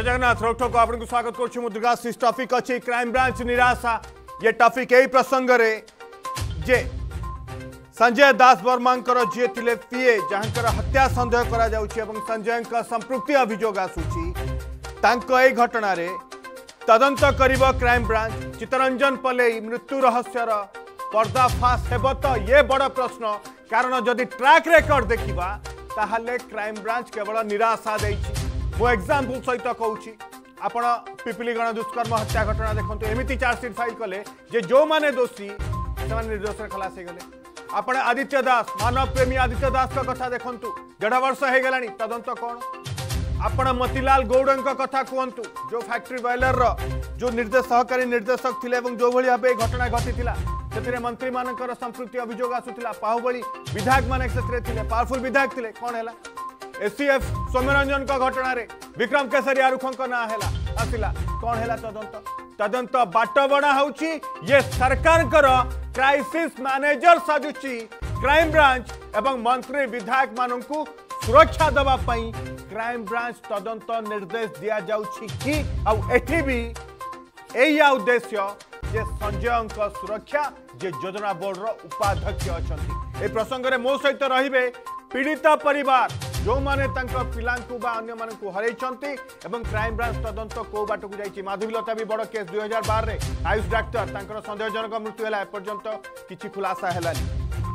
जय जगन्नाथ रोकटोक आपको स्वागत करुँ दुर्गा टफिक अच्छी क्राइम ब्रांच निराशा ये टफिक यही प्रसंग जे संजय दास वर्मा जी थे पीए जहां हत्या सन्देह कर संजय संप्रति अभोग आसूची घटन तदंत कर क्राइम ब्रांच चित्तरंजन पल्लई मृत्यु रहस्यर पर्दाफाश हे तो ये बड़ प्रश्न कारण जदि ट्राक रेकर्ड देखा तो क्राइम ब्रांच केवल निराशा देखिए মু এক্সাম্পল সহিত কৌছি আপনার পিপিলিগণ দুষ্কর্ম হত্যা ঘটনা দেখুন এমিতি চার্জসিট ফাইল কলে যে যে দোষী সে নির্দোষে খলাস হয়ে গেলে ଆପଣ ଆଦିତ୍ୟ ଦାସ ମାନବ ପ୍ରେମୀ ଆଦିତ୍ୟ ଦାସଙ୍କ କଥା ଦେଖନ୍ତୁ ଦେଢ଼ ବର୍ଷ ହେଇଗଲାଣି ତଦନ୍ତ କ'ଣ ଆପଣ ମତିଲାଲ ଗୌଡ଼ଙ୍କ କଥା କୁହନ୍ତୁ ଯେଉଁ ଫ୍ୟାକ୍ଟ୍ରି ବଏଲରର ଯେଉଁ ନିର୍ଦ୍ଦେଶ ସହକାରୀ ନିର୍ଦ୍ଦେଶକ ଥିଲେ ଏବଂ ଯେଉଁଭଳି ଭାବେ ଏହି ଘଟଣା ଘଟିଥିଲା ସେଥିରେ ମନ୍ତ୍ରୀମାନଙ୍କର ସମ୍ପୃକ୍ତି ଅଭିଯୋଗ ଆସୁଥିଲା ବାହୁବଳି ବିଧାୟକମାନେ ସେଥିରେ ଥିଲେ ପାୱାରଫୁଲ୍ ବିଧାୟକ ଥିଲେ କ'ଣ ହେଲା एसीएफ सौम्यरंजन घटन विक्रम केसरी आरुख ना है कौन है तदंत तदंत बाट बणा ये सरकार क्राइसिस मैनेजर साजुची क्राइम ब्रांच एवं मंत्री विधायक मान सुरक्षा देवाई क्राइम ब्रांच तदंत निर्देश दि जाऊद्देश्य जे संजय सुरक्षा जे योजना बोर्ड उपाध्यक्ष अच्छा प्रसंगे मो सहित रे पीड़ित परिवार ଯେଉଁମାନେ ତାଙ୍କ ପିଲାଙ୍କୁ ବା ଅନ୍ୟମାନଙ୍କୁ ହରାଇଛନ୍ତି ଏବଂ କ୍ରାଇମବ୍ରାଞ୍ଚ ତଦନ୍ତ କୋଉ ବାଟକୁ ଯାଇଛି ମାଧୁରୀଲତା ବି ବଡ଼ କେସ୍ ଦୁଇ ହଜାର ବାରରେ ଆୟୁଷ ଡାକ୍ତର ତାଙ୍କର ସନ୍ଦେହଜନକ ମୃତ୍ୟୁ ହେଲା ଏପର୍ଯ୍ୟନ୍ତ କିଛି ଖୁଲାସା ହେଲାନି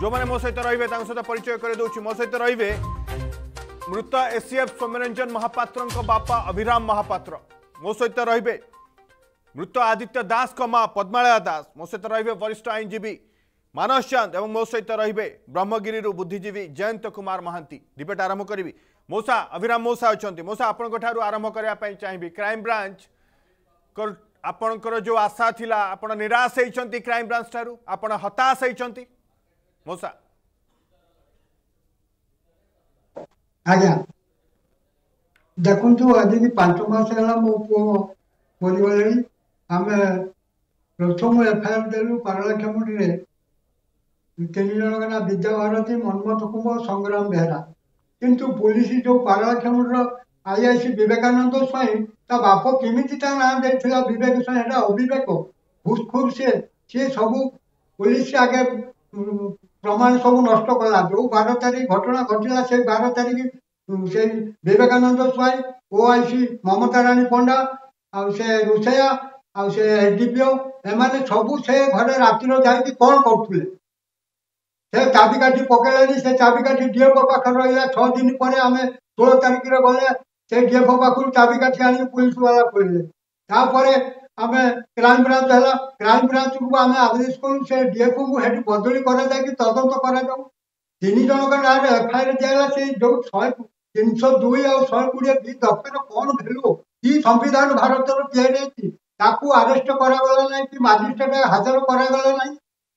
ଯେଉଁମାନେ ମୋ ସହିତ ରହିବେ ତାଙ୍କ ସହିତ ପରିଚୟ କରିଦେଉଛି ମୋ ସହିତ ରହିବେ ମୃତ ଏସିଏଫ୍ ସୌମ୍ୟରଞ୍ଜନ ମହାପାତ୍ରଙ୍କ ବାପା ଅଭିରାମ ମହାପାତ୍ର ମୋ ସହିତ ରହିବେ ମୃତ ଆଦିତ୍ୟ ଦାସଙ୍କ ମା ପଦ୍ମାଳୟା ଦାସ ମୋ ସହିତ ରହିବେ ବରିଷ୍ଠ ଆଇନଜୀବୀ ମାନସ ଚାନ୍ଦ ଏବଂ ମୋ ସହିତ ରହିବେ ବ୍ରହ୍ମଗିରିରୁ ବୁଦ୍ଧିଜୀବୀ ଜୟନ୍ତ କୁମାର ମହାନ୍ତି ଡିବେଟ୍ ଆରମ୍ଭ କରିବି ମୂଷା ଅଭିରାମ ମୂଷା ଅଛନ୍ତି ମୂଷା ଆପଣଙ୍କ ଠାରୁ ଆରମ୍ଭ କରିବା ପାଇଁ ଚାହିଁବି କ୍ରାଇମବ୍ରାଞ୍ଚ ଆପଣଙ୍କର ଯେଉଁ ଆଶା ଥିଲା ଆପଣ ନିରାଶ ହେଇଛନ୍ତି କ୍ରାଇମବ୍ରାଞ୍ଚ ଠାରୁ ଆପଣ ହତାଶ ହେଇଛନ୍ତି ମୂଷା ଆଜ୍ଞା ଦେଖନ୍ତୁ ଆଜି ପାଞ୍ଚ ମାସ ହେଲା ମୋ ପୁଅ ମରିଗଲେଣି ଆମେ ପ୍ରଥମ ଏଫଆଇଆର ଦେଲୁ ପାରଳାକ୍ଷମୁଣ୍ଡିରେ ତେଲିରଣା ବିଦ୍ୟାଭାରତୀ ମନ୍ମଥ କୁମ୍ଭ ସଂଗ୍ରାମ ବେହେରା କିନ୍ତୁ ପୋଲିସ ଯୋଉ ପାରାକ୍ଷମର ଆଇଆଇସି ବିବେକାନନ୍ଦ ସ୍ୱାଇଁ ତା ବାପ କେମିତି ତା ନାଁ ଦେଇଥିଲା ବିବେକ ସ୍ୱାଇଁ ହେଟା ଅବିବେକ ଘୁସଖୁସ ସିଏ ସିଏ ସବୁ ପୋଲିସ ଆଗେ ପ୍ରମାଣ ସବୁ ନଷ୍ଟ କଲା ଯୋଉ ବାର ତାରିଖ ଘଟଣା ଘଟିଲା ସେଇ ବାର ତାରିଖ ସେଇ ବିବେକାନନ୍ଦ ସ୍ୱାଇଁ ଓଆଇସି ମମତା ରାଣୀ ପଣ୍ଡା ଆଉ ସେ ରୋଷେୟା ଆଉ ସେ ଡିପିଓ ଏମାନେ ସବୁ ସେ ଘରେ ରାତିର ଯାଇକି କ'ଣ କରୁଥିଲେ ସେ ଚାବିକାଠି ପକେଇଲେଣି ସେ ଚାବିକାଠି ଡିଏଫଓ ପାଖରେ ରହିଲା ଛଅ ଦିନ ପରେ ଆମେ ଷୋହଳ ତାରିଖରେ ଗଲେ ସେ ଡିଏଫଓ ପାଖରୁ ଚାବିକାଠି ଆଣିକି ପୁଲିସ ବାଲା ଖୋଲିଲେ ତାପରେ ଆମେ କ୍ରାଇମ ବ୍ରାଞ୍ଚ ହେଲା କ୍ରାଇମ ବ୍ରାଞ୍ଚକୁ ଆମେ ଆଦେଶ କରୁ ସେ ଡିଏଫଓଙ୍କୁ ସେଠି ବଦଳି କରାଯାଇକି ତଦନ୍ତ କରାଯାଉ ତିନି ଜଣଙ୍କ ନାଁରେ ଏଫଆଇଆର ଦିଆଗଲା ସେ ଯୋଉ ଶହେ ତିନିଶହ ଦୁଇ ଆଉ ଶହେ କୋଡ଼ିଏ ଦୁଇ ଦଫାର କ'ଣ ଭ୍ୟାଲୁ କି ସମ୍ବିଧାନ ଭାରତର ତିଆରି ହେଇଛି ତାକୁ ଆରେଷ୍ଟ କରାଗଲା ନାହିଁ କି ମାଜିଷ୍ଟ୍ରେଟ ହାଜର କରାଗଲା ନାହିଁ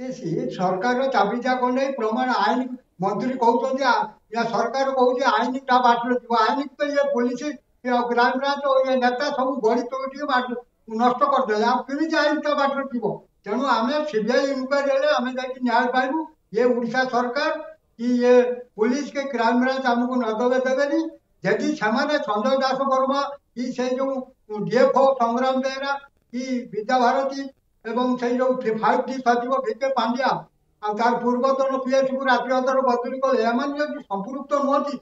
सरकार चाबिजा नहीं प्रमाण आईन मंत्री कहते सरकार कहते आईन का बाटर आईन तो ये पुलिस ग्रामब्रांच ये नेता सब गणित नष्ट करदे केमी आईन ता बाटर जी तेणु आम सीबीआई इनक्वारी आम जाय पाइबू ये ओडा सरकार कि ये पुलिस के ब्रांच आमको नदबे देवे जदि से संजय दास वर्मा कि से जो डीएफओ संग्राम बेहरा कि विद्या भारती এবং সেই রকম ফ্রি ফায়ার দি ফা দিব ভিকে পান্ডিয়া আর তার পূর্বতন পিএসপুরApiException অন্তৰ বতৰিক লয়মান যে সম্পূৰ্ণ মোতি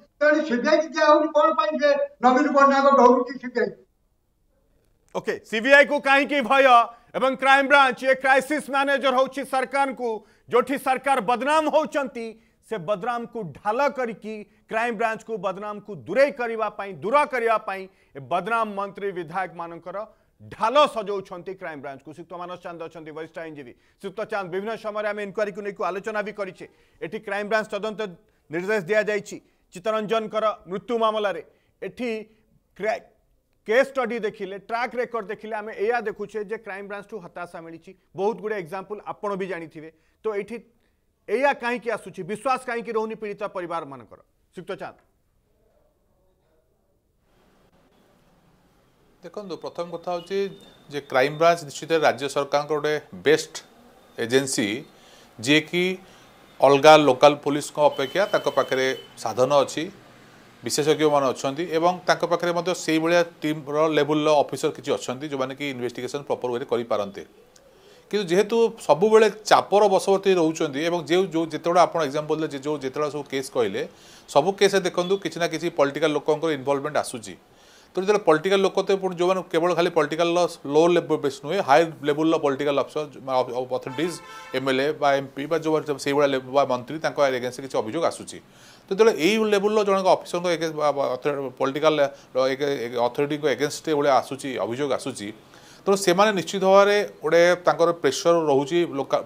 সেই জেকি যায় কোন পাইছে নবীন বনাৰ ঢৌকি জেকি ওকে সিবিআই কো কাই কি ভয় এবং ক্রাইম ব্রাঞ্চ এ ক্রাইসিস ম্যানেজার হৈছি সরকারক যোঠি সরকার বদনাম হোচন্তি সে বদনামক ঢালা কৰি কি ক্রাইম ব্রাঞ্চক বদনামক দুৰেই কৰিব পাই দুৰা কৰিয়া পাই বদনাম মন্ত্রী বিধায়ক মানকৰ ঢাল সজাউছেন ক্রাইম ব্রাঞ্চু শ্রীযুক্ত মানস চাঁদ অনেক বরিষ্ঠ আইনজীবী সুক্ত চাঁদ বিভিন্ন সময় আমি এনকোয়ারিকে নিয়ে আলোচনা বি করেছে এটি ক্রাইম ব্রাঞ্চ তদন্ত নির্দেশ দিয়া যাই চিত্তরঞ্জনকর মৃত্যু মামলার এটি কেস স্টডি দেখলে ট্রাক রেকর্ড দেখলে আমি এয়া দেখুছে যে ক্রাইম ব্রাঞ্চু হতাশা মিছে বহুত গুড়ে এক্সাম্পল আপনার বি জাঁথিবে তো এটি এয়া কী আসুচি বিশ্বাস কী রোনি পীড়িত পরিবার মানুষ সুক্ত চাঁদ ଦେଖନ୍ତୁ ପ୍ରଥମ କଥା ହେଉଛି ଯେ କ୍ରାଇମବ୍ରାଞ୍ଚ ନିଶ୍ଚିତ ରାଜ୍ୟ ସରକାରଙ୍କ ଗୋଟେ ବେଷ୍ଟ ଏଜେନ୍ସି ଯିଏକି ଅଲଗା ଲୋକାଲ ପୋଲିସଙ୍କ ଅପେକ୍ଷା ତାଙ୍କ ପାଖରେ ସାଧନ ଅଛି ବିଶେଷଜ୍ଞମାନେ ଅଛନ୍ତି ଏବଂ ତାଙ୍କ ପାଖରେ ମଧ୍ୟ ସେଇଭଳିଆ ଟିମ୍ର ଲେବୁଲର ଅଫିସର କିଛି ଅଛନ୍ତି ଯେଉଁମାନେ କି ଇନଭେଷ୍ଟିଗେସନ୍ ପ୍ରପର ୱେରେ କରିପାରନ୍ତି କିନ୍ତୁ ଯେହେତୁ ସବୁବେଳେ ଚାପର ବଶବର୍ତ୍ତୀ ରହୁଛନ୍ତି ଏବଂ ଯେଉଁ ଯେଉଁ ଯେତେବେଳେ ଆପଣ ଏକ୍ଜାମ୍ପଲ୍ ଦେଲେ ଯେଉଁ ଯେତେବେଳେ ସବୁ କେସ୍ କହିଲେ ସବୁ କେସ୍ରେ ଦେଖନ୍ତୁ କିଛି ନା କିଛି ପଲିଟିକାଲ ଲୋକଙ୍କର ଇନଭଲ୍ଭମେଣ୍ଟ ଆସୁଛି ତ ଯେତେବେଳେ ପଲିଟିକାଲ ଲୋକ ତ ଯେଉଁମାନେ କେବଳ ଖାଲି ପଲିଟିକାଲ ଲୋ ଲେବଲ୍ ବେସ୍ ନୁହେଁ ହାଇ ଲେବୁଲ୍ର ପଲିଟିକାଲ ଅଫିସର ଅଥରିଟିଜ୍ ଏ ବା ଏମ୍ପି ବା ଯେଉଁ ସେଇଭଳିଆ ବା ମନ୍ତ୍ରୀ ତାଙ୍କ ଏଗେନ୍ସରେ କିଛି ଅଭିଯୋଗ ଆସୁଛି ତ ଯେତେବେଳେ ଏଇ ଲେବୁଲ୍ର ଜଣଙ୍କ ଅଫିସରଙ୍କ ପଲିଟିକାଲ ଅଥରିଟିଙ୍କ ଏଗେନ୍ଷ୍ଟରେ ଏଭଳିଆ ଆସୁଛି ଅଭିଯୋଗ ଆସୁଛି ତେଣୁ ସେମାନେ ନିଶ୍ଚିତ ଭାବରେ ଗୋଟେ ତାଙ୍କର ପ୍ରେସର ରହୁଛି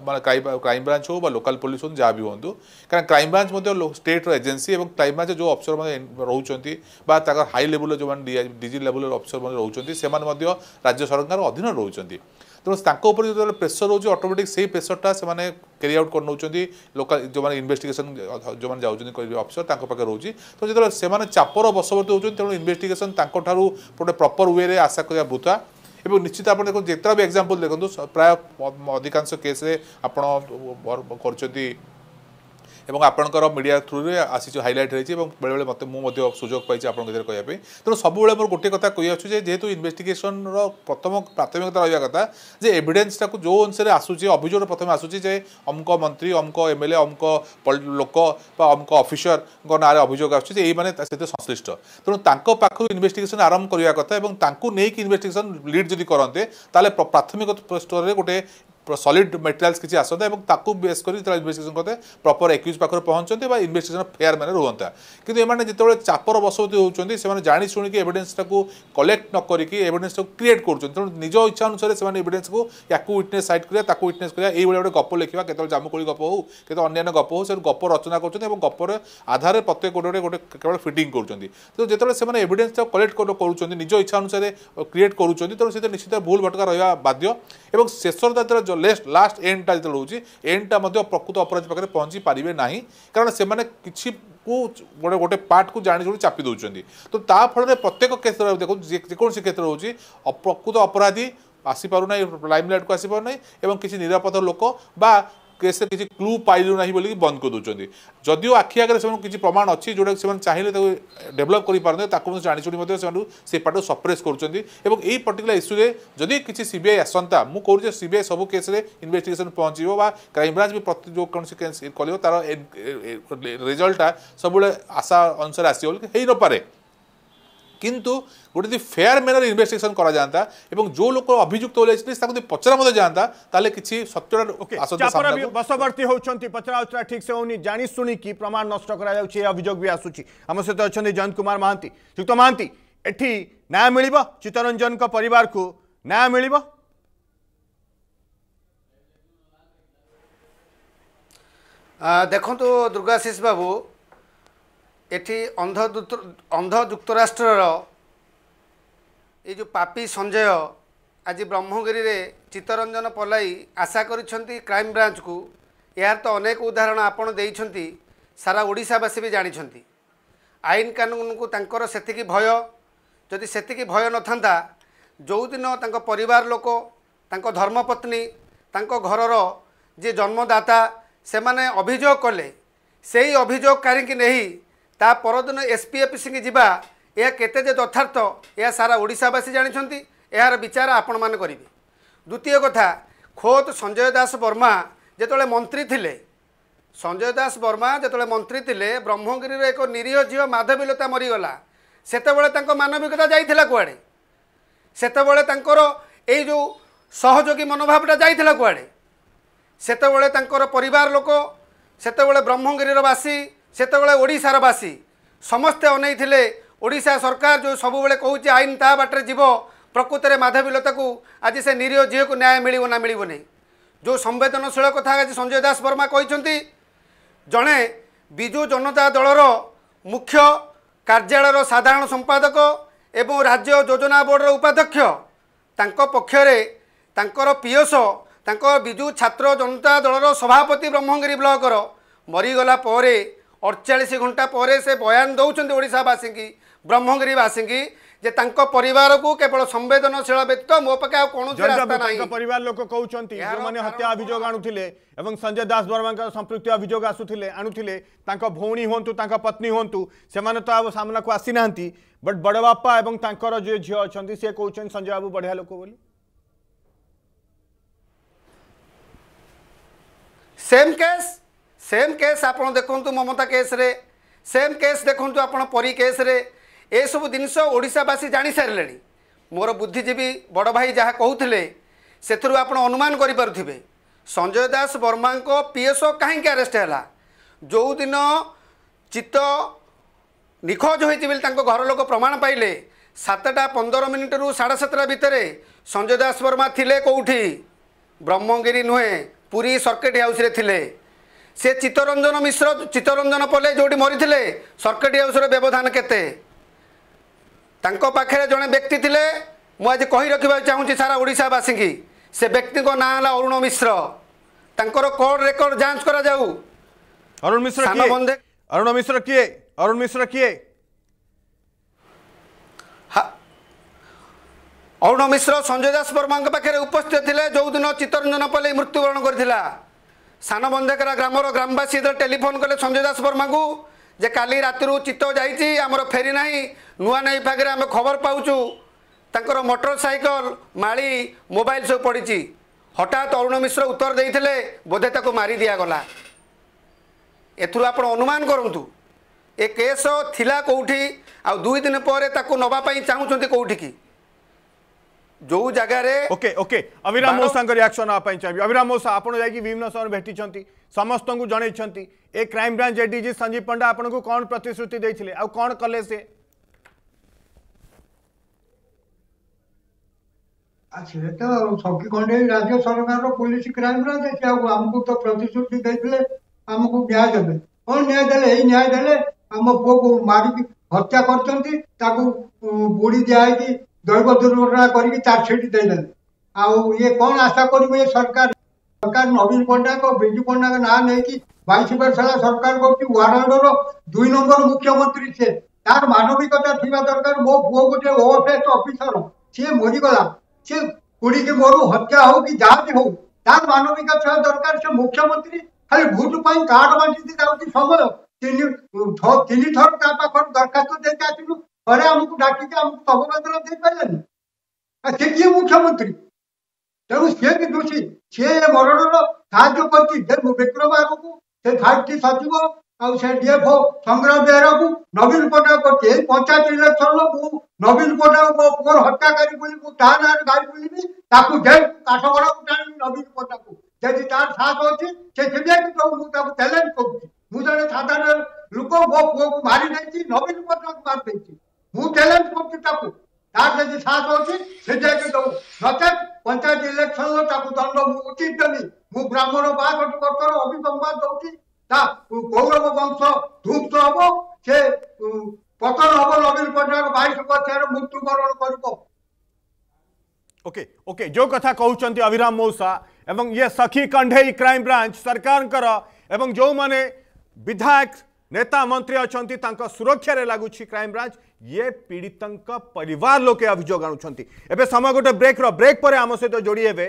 ମାନେ କ୍ରାଇମ୍ ବ୍ରାଞ୍ଚ ହେଉ ବା ଲୋକାଲ୍ ପୋଲିସ ହେଉ ଯାହା ବି ହୁଅନ୍ତୁ କାରଣ କ୍ରାଇମ୍ ବ୍ରାଞ୍ଚ ମଧ୍ୟ ଷ୍ଟେଟ୍ର ଏଜେନ୍ସି ଏବଂ କ୍ରାଇମ୍ ବ୍ରାଞ୍ଚ ଯେଉଁ ଅଫିସରମାନେ ରହୁଛନ୍ତି ବା ତାଙ୍କର ହାଇ ଲେଭେଲର ଯେଉଁମାନେ ଡିଜି ଲେଭେଲର ଅଫିସରମାନେ ରହୁଛନ୍ତି ସେମାନେ ମଧ୍ୟ ରାଜ୍ୟ ସରକାରଙ୍କ ଅଧୀନରେ ରହୁଛନ୍ତି ତେଣୁ ତାଙ୍କ ଉପରେ ଯେତେବେଳେ ପ୍ରେସର ରହୁଛି ଅଟୋମେଟିକ୍ ସେଇ ପ୍ରେସରଟା ସେମାନେ କ୍ୟାରି ଆଉଟ୍ କରିନେଉଛନ୍ତି ଲୋକାଲ୍ ଯେଉଁମାନେ ଇନଭେଷ୍ଟିଗେସନ୍ ଯେଉଁମାନେ ଯାଉଛନ୍ତି ଅଫିସର ତାଙ୍କ ପାଖରେ ରହୁଛି ତ ଯେତେବେଳେ ସେମାନେ ଚାପର ବଶବର୍ତ୍ତୀ ହେଉଛନ୍ତି ତେଣୁ ଇନଭେଷ୍ଟିଗେସନ୍ ତାଙ୍କଠାରୁ ଗୋଟେ ପ୍ରପର୍ ୱେରେ ଆଶା କରିବା ବୃଥା এবং ନିଶ୍ଚିତ ଆପଣ ଦେଖନ୍ତୁ ଯେତେବେଳେ ବି ଏକ୍ଜାମ୍ପଲ୍ ଦେଖନ୍ତୁ ପ୍ରାୟ ଅଧିକାଂଶ କେସ୍ରେ ଆପଣ କରୁଛନ୍ତି এবং আপনার মিডিয়া থ্রুরে আসিছু হাইলাইট হয়েছে এবং বেড়ে মতো মু সুযোগ পাইছি আপনার কথা কে তেমন সবুলে মোট গোটে কথা কইছু যে যেহেতু ইনভেস্টিগেসনর প্রথম প্রাথমিকতা রহবা কথা যে এভিডেন্সটা যে অনুসারে আসুচি অভিযোগ প্রথমে আসুচি যে অমক মন্ত্রী অমক এমএলএ অমক লোক বা অমক অফিসর নাঁরে অভিযোগ আসছে যে এই মানে সহ সংশ্লিষ্ট তেমন তাঁর পাখু ইনভেস্টিগেসন আরম্ভ করা কথা এবং তাঁকু নেই ইনভেস্টিগেসন লিড যদি করতে তাহলে প্রাথমিক স্তরের গোটে ସଲିଡ୍ ମେଟେରିଆଲ୍ସ କିଛି ଆସନ୍ତା ଏବଂ ତାକୁ ବେସ୍ କରି ଯେତେବେଳେ ଇନଭେଷ୍ଟିଗେସନ୍ କରନ୍ତେ ପ୍ରପର ଏକ୍ୟୁଜ୍ ପାଖରେ ପହଞ୍ଚନ୍ତି ବା ଇନଭେଷ୍ଟିଗେସନ୍ ଫେୟାର ମାନେ ରୁହନ୍ତା କିନ୍ତୁ ଏମାନେ ଯେତେବେଳେ ଚାପର ବଶବର୍ତ୍ତୀ ହେଉଛନ୍ତି ସେମାନେ ଜାଣି ଶୁଣିକି ଏଭିଡେନ୍ସଟାକୁ କଲେକ୍ଟ ନ କରିକି ଏଭିଡେନ୍ସଟାକୁ କ୍ରିଏଟ୍ କରୁଛନ୍ତି ତେଣୁ ନିଜ ଇଚ୍ଛା ଅନୁସାରେ ସେମାନେ ଏଭିଡେନ୍ସକୁ ୟାକୁ ୱିଟନେସ୍ ସାଇଟ୍ କରିବା ତାକୁ ୱିଟନେସ୍ କରିବା ଏଇଭଳି ଗୋଟେ ଗପ ଲେଖିବା କେତେବେଳେ ଜାମୁକୋଳି ଗପ ହେଉ କେତେବେଳେ ଅନ୍ୟାନ୍ୟ ଗପ ହେଉ ସେମାନେ ଗପ ରଚନା କରୁଛନ୍ତି ଏବଂ ଗପର ଆଧାରରେ ପ୍ରତ୍ୟେକ ଗୋଟେ ଗୋଟେ ଗୋଟେ କେବଳ ଫିଟିଂ କରୁଛନ୍ତି ତେଣୁ ଯେତେବେଳେ ସେମାନେ ଏଭିଡେନ୍ସଟାକୁ କଲେକ୍ଟ କରୁଛନ୍ତି ନିଜ ଇଚ୍ଛା ଅନୁସାରେ କ୍ରିଏଟ୍ କରୁଛନ୍ତି ତେଣୁ ସେଥିରେ ନିଶ୍ଚିତ ଭୁଲ ଭଟକା ରହିବା ବାଧ୍ୟ ଏବଂ ଶେଷରେ ତା ଦ୍ୱାରା ଲାଷ୍ଟ ଏଣ୍ଡଟା ଯେତେବେଳେ ହେଉଛି ଏଣ୍ଡଟା ମଧ୍ୟ ପ୍ରକୃତ ଅପରାଧୀ ପାଖରେ ପହଞ୍ଚି ପାରିବେ ନାହିଁ କାରଣ ସେମାନେ କିଛି କୁ ଗୋଟେ ଗୋଟେ ପାର୍ଟକୁ ଜାଣି ଶୁଣି ଚାପି ଦେଉଛନ୍ତି ତ ତା ଫଳରେ ପ୍ରତ୍ୟେକ କ୍ଷେତ୍ରରେ ଦେଖନ୍ତୁ ଯେକୌଣସି କ୍ଷେତ୍ର ହେଉଛି ପ୍ରକୃତ ଅପରାଧୀ ଆସିପାରୁନାହିଁ ଲାଇମ୍ ଲାଇଟ୍କୁ ଆସିପାରୁନାହିଁ ଏବଂ କିଛି ନିରାପଦ ଲୋକ ବା কেসে কিছু ক্ଲୁ ପାଇଲୁ ନାହିଁ ବୋଲିକି ବନ୍ଦ କରିଦେଉଛନ୍ତି ଯଦିଓ ଆଖି ଆଗରେ ସେମାନଙ୍କୁ କିଛି ପ୍ରମାଣ ଅଛି ଯେଉଁଟାକି ସେମାନେ ଚାହିଁଲେ ତାକୁ ଡେଭଲପ୍ କରିପାରନ୍ତେ ତାକୁ ମଧ୍ୟ ଜାଣିଶୁଣି ମଧ୍ୟ ସେମାନଙ୍କୁ ସେ ପାର୍ଟିକୁ ସପ୍ରେସ୍ କରୁଛନ୍ତି ଏବଂ ଏଇ ପର୍ଟିକୁଲାର ଇସ୍ୟୁରେ ଯଦି କିଛି ସିବିଆଇ ଆସନ୍ତା ମୁଁ କହୁଛି ଯେ ସିବିଆଇ ସବୁ କେସ୍ରେ ଇନଭେଷ୍ଟିଗେସନ୍ ପହଞ୍ଚିବ ବା କ୍ରାଇମବ୍ରାଞ୍ଚ ବି ପ୍ରତି ଯେଉଁ କୌଣସି କେସ୍ କରିବ ତା'ର ରେଜଲ୍ଟଟା ସବୁବେଳେ ଆଶା ଅନୁସାରେ ଆସିବ ବୋଲି ହେଇନପାରେ किंतु गोटे फेयर मेनर इनभेस्टिगेसन कराता और जो लोग अभुक्त हो पचरा मतलब जाता है कि सत्य वशवर्ती होती पचरा उचरा ठीक से होनी जाशु कि प्रमाण नष्ट अभियोग भी आम सहित अच्छा जयंत कुमार महां युक्त महांति एटी न्याय मिल चित्तरंजन पर न्याय मिल देखु दुर्गाशीष बाबू ଏଠି ଅନ୍ଧ ଅନ୍ଧ ଯୁକ୍ତରାଷ୍ଟ୍ରର ଏ ଯେଉଁ ପାପି ସଞ୍ଜୟ ଆଜି ବ୍ରହ୍ମଗିରିରେ ଚିତ୍ତରଞ୍ଜନ ପଲାଇ ଆଶା କରିଛନ୍ତି କ୍ରାଇମବ୍ରାଞ୍ଚକୁ ଏହାର ତ ଅନେକ ଉଦାହରଣ ଆପଣ ଦେଇଛନ୍ତି ସାରା ଓଡ଼ିଶାବାସୀ ବି ଜାଣିଛନ୍ତି ଆଇନ କାନୁନକୁ ତାଙ୍କର ସେତିକି ଭୟ ଯଦି ସେତିକି ଭୟ ନଥାନ୍ତା ଯେଉଁଦିନ ତାଙ୍କ ପରିବାର ଲୋକ ତାଙ୍କ ଧର୍ମପତ୍ନୀ ତାଙ୍କ ଘରର ଯିଏ ଜନ୍ମଦାତା ସେମାନେ ଅଭିଯୋଗ କଲେ ସେଇ ଅଭିଯୋଗ କାହିଁକି ନେଇ ତା ପରଦିନ ଏସ୍ପି ଏ ପିସିଙ୍କି ଯିବା ଏହା କେତେ ଯେ ଯଥାର୍ଥ ଏହା ସାରା ଓଡ଼ିଶାବାସୀ ଜାଣିଛନ୍ତି ଏହାର ବିଚାର ଆପଣମାନେ କରିବେ ଦ୍ୱିତୀୟ କଥା ଖୋଦ୍ ସଞ୍ଜୟ ଦାସ ବର୍ମା ଯେତେବେଳେ ମନ୍ତ୍ରୀ ଥିଲେ ସଞ୍ଜୟ ଦାସ ବର୍ମା ଯେତେବେଳେ ମନ୍ତ୍ରୀ ଥିଲେ ବ୍ରହ୍ମଗିରିର ଏକ ନିରୀହ ଝିଅ ମାଧବୀଲତା ମରିଗଲା ସେତେବେଳେ ତାଙ୍କ ମାନବିକତା ଯାଇଥିଲା କୁଆଡ଼େ ସେତେବେଳେ ତାଙ୍କର ଏଇ ଯେଉଁ ସହଯୋଗୀ ମନୋଭାବଟା ଯାଇଥିଲା କୁଆଡ଼େ ସେତେବେଳେ ତାଙ୍କର ପରିବାର ଲୋକ ସେତେବେଳେ ବ୍ରହ୍ମଗିରିର ବାସୀ ସେତେବେଳେ ଓଡ଼ିଶାର ବାସୀ ସମସ୍ତେ ଅନେଇଥିଲେ ଓଡ଼ିଶା ସରକାର ଯେଉଁ ସବୁବେଳେ କହୁଛି ଆଇନ ତା ବାଟରେ ଯିବ ପ୍ରକୃତରେ ମାଧବୀଲତାକୁ ଆଜି ସେ ନିରୀହ ଝିଅକୁ ନ୍ୟାୟ ମିଳିବ ନା ମିଳିବ ନାହିଁ ଯେଉଁ ସମ୍ବେଦନଶୀଳ କଥା ଆଜି ସଞ୍ଜୟ ଦାସ ବର୍ମା କହିଛନ୍ତି ଜଣେ ବିଜୁ ଜନତା ଦଳର ମୁଖ୍ୟ କାର୍ଯ୍ୟାଳୟର ସାଧାରଣ ସମ୍ପାଦକ ଏବଂ ରାଜ୍ୟ ଯୋଜନା ବୋର୍ଡ଼ର ଉପାଧ୍ୟକ୍ଷ ତାଙ୍କ ପକ୍ଷରେ ତାଙ୍କର ପିଏସ ତାଙ୍କ ବିଜୁ ଛାତ୍ର ଜନତା ଦଳର ସଭାପତି ବ୍ରହ୍ମଗିରି ବ୍ଲକର ମରିଗଲା ପରେ अड़चाश घंटा पर बयान दौरानवासी की ब्रह्मगिरीवासी की जे पर केवल संवेदनशील व्यक्त मो पे पर लोक कहते हैं हत्या अभिजोग आणुते संजय दास वर्मा संपुक्त अभोग आसुले आणुते भौणी हूँ पत्नी हूँ से तो सामना को आसी ना बट बड़ बापा जो झी अच्छा सी कौन संजय बाबू बढ़िया लोक बोली सेम केस ସେମ୍ କେସ୍ ଆପଣ ଦେଖନ୍ତୁ ମମତା କେସ୍ରେ ସେମ୍ କେସ୍ ଦେଖନ୍ତୁ ଆପଣ ପରୀ କେସ୍ରେ ଏସବୁ ଜିନିଷ ଓଡ଼ିଶାବାସୀ ଜାଣିସାରିଲେଣି ମୋର ବୁଦ୍ଧିଜୀବୀ ବଡ଼ ଭାଇ ଯାହା କହୁଥିଲେ ସେଥିରୁ ଆପଣ ଅନୁମାନ କରିପାରୁଥିବେ ସଞ୍ଜୟ ଦାସ ବର୍ମାଙ୍କ ପିଏସ୍ଓ କାହିଁକି ଆରେଷ୍ଟ ହେଲା ଯେଉଁଦିନ ଚିତ୍ତ ନିଖୋଜ ହୋଇଛି ବୋଲି ତାଙ୍କ ଘର ଲୋକ ପ୍ରମାଣ ପାଇଲେ ସାତଟା ପନ୍ଦର ମିନିଟ୍ରୁ ସାଢ଼େ ସାତଟା ଭିତରେ ସଞ୍ଜୟ ଦାସ ବର୍ମା ଥିଲେ କେଉଁଠି ବ୍ରହ୍ମଗିରି ନୁହେଁ ପୁରୀ ସର୍କିଟ୍ ହାଉସ୍ରେ ଥିଲେ সে চিত্তরঞ্জন মিশ্র চিত্তরঞ্জন পলে যেটি মরিলে সর্কেট হাউসর ব্যবধান কেতে তাঙ্ক পাখে জনে ব্যক্তি লে আজ কই রাখবা চাহুছি সারা ওড়শাবাসী সে ব্যক্তি না হল অরুণ মিশ্র তাঁর কোর্ট রেকর্ড যাঞ্চ করা যাও অরুণ মিশ্র অরুণ মিশ্র কি অরুণ মিশ্র কি অরুণ মিশ্র সঞ্জয় দাস বর্মা পাখে উপস্থিত লে যেদিন চিত্তরঞ্জন পলে মৃত্যুবরণ করেছিল ସାନ ବନ୍ଧେକରା ଗ୍ରାମର ଗ୍ରାମବାସୀ ଯେତେବେଳେ ଟେଲିଫୋନ୍ କଲେ ସଞ୍ଜୟ ଦାସ ବର୍ମାଙ୍କୁ ଯେ କାଲି ରାତିରୁ ଚିତ୍ତ ଯାଇଛି ଆମର ଫେରି ନାହିଁ ନୂଆ ନାଇଁ ପାଖରେ ଆମେ ଖବର ପାଉଛୁ ତାଙ୍କର ମୋଟର ସାଇକଲ ମାଳି ମୋବାଇଲ ସବୁ ପଡ଼ିଛି ହଠାତ୍ ଅରୁଣ ମିଶ୍ର ଉତ୍ତର ଦେଇଥିଲେ ବୋଧେ ତାକୁ ମାରି ଦିଆଗଲା ଏଥିରୁ ଆପଣ ଅନୁମାନ କରନ୍ତୁ ଏ କେସ୍ ଥିଲା କେଉଁଠି ଆଉ ଦୁଇ ଦିନ ପରେ ତାକୁ ନେବା ପାଇଁ ଚାହୁଁଛନ୍ତି କେଉଁଠିକି जो जगह रे ओके ओके अविराम मोसा का रिएक्शन आप चाहिए अविराम मोसा आप विभिन्न समय भेटी समस्त को जनई ए crime branch ADG Sanjeev Panda आपन को कौन प्रतिश्रुति देते आ कौन कले से तो सकी खंडे राज्य सरकार पुलिस क्राइम ब्रांच अच्छे आमको तो प्रतिश्रुति आमको न्याय देवे कौन न्याय दे न्याय देम पु को मारिक हत्या करोड़ी दिखाई ଦୈବ ଦୁର୍ଘଟଣା କରିକି ଚାର୍ଜସିଟ୍ ଦେଲେନି ଆଉ ଇଏ କ'ଣ ଆଶା କରିବ ଏ ସରକାର ସରକାର ନବୀନ ପଟ୍ଟନାୟକ ବିଜୁ ପଟ୍ଟନାୟକ ନାଁ ନେଇକି ବାଇଶ ବର୍ଷ ହେଲା ସରକାର କରୁଛି ୱାରାଣର ଦୁଇ ନମ୍ବର ମୁଖ୍ୟମନ୍ତ୍ରୀ ସେ ତାର ମାନବିକତା ଥିବା ଦରକାର ମୋ ପୁଅ ଗୋଟେ ଓଭରଫେଷ୍ଟ ଅଫିସର ସିଏ ମରିଗଲା ସିଏ କୁଡ଼ିକି ମରୁ ହତ୍ୟା ହଉ କି ଯାହା ବି ହଉ ତାର ମାନବିକତା ଥିବା ଦରକାର ସେ ମୁଖ୍ୟମନ୍ତ୍ରୀ ଖାଲି ଭୋଟ ପାଇଁ କାର୍ଡ ବାଣ୍ଟିକି ଯାଉଛି ସମୟ ତିନି ତିନି ଥର ତା ପାଖରୁ ଦରଖାସ୍ତ ଦେଇକି ଆସିଲୁ ଘରେ ଆମକୁ ଡାକିକି ଆମକୁ ତପବେଦନା ଦେଇପାରିଲେନି ସେ କିଏ ମୁଖ୍ୟମନ୍ତ୍ରୀ ତେଣୁ ସିଏ ବି ଦୋଷୀ ସିଏ ଏ ମରଣର ସାହାଯ୍ୟ କରିଛି ଯେ ବିକ୍ରମାରକୁ ସେ ଫାଇଭଟି ସଚିବ ଆଉ ସେ ଡିଏଫଓ ସଂଗ୍ରହ ବେହେରାକୁ ନବୀନ ପଟ୍ଟନାୟକ କରିଛି ଏଇ ପଞ୍ଚାୟତ ଇଲେକ୍ସନର ମୁଁ ନବୀନ ପଟ୍ଟନାୟକ ମୋ ପୁଅର ହତ୍ୟାକାରୀ ବୋଲି ମୁଁ ତା ନାଁରେ ଗାଳି ବୁଲିବି ତାକୁ ଜେଲ୍ କାଠଗଡ଼କୁ ଟାଣିବି ନବୀନ ପଟ୍ଟନାୟକକୁ ଯଦି ତାର ସାହସ ଅଛି ସେ ସିବିଆଇକୁ ମୁଁ ତାକୁ ଚ୍ୟାଲେଞ୍ଜ କରୁଛି ମୁଁ ଜଣେ ସାଧାରଣ ଲୋକ ମୋ ପୁଅକୁ ମାରି ଦେଇଛି ନବୀନ ପଟ୍ଟନାୟକ ମାରି ଦେଇଛି मु चैलेंज करती ताकु तार जदि साथ होछि से जाके दउ नते पंचायत इलेक्शन लो ताकु दंड मु उचित दनी मु ब्राह्मण बागट करतर अभिसंवाद दउती ता गौरव वंश धूप तो हबो से पतन हबो नवीन पटनायक 22 बछर मृत्यु करण करबो ओके ओके जो कथा कहउचंती अविराम मौसा एवं ये सखी कंढेई क्राइम ब्रांच सरकार करा एवं जो माने विधायक नेता मंत्री अच्छा सुरक्षार लगुच क्राइमब्रांच ये पीड़ित परिवार लोके अभोग आबे समय गोटे ब्रेक रो ब्रेक पर आम सहित तो जोड़ी हे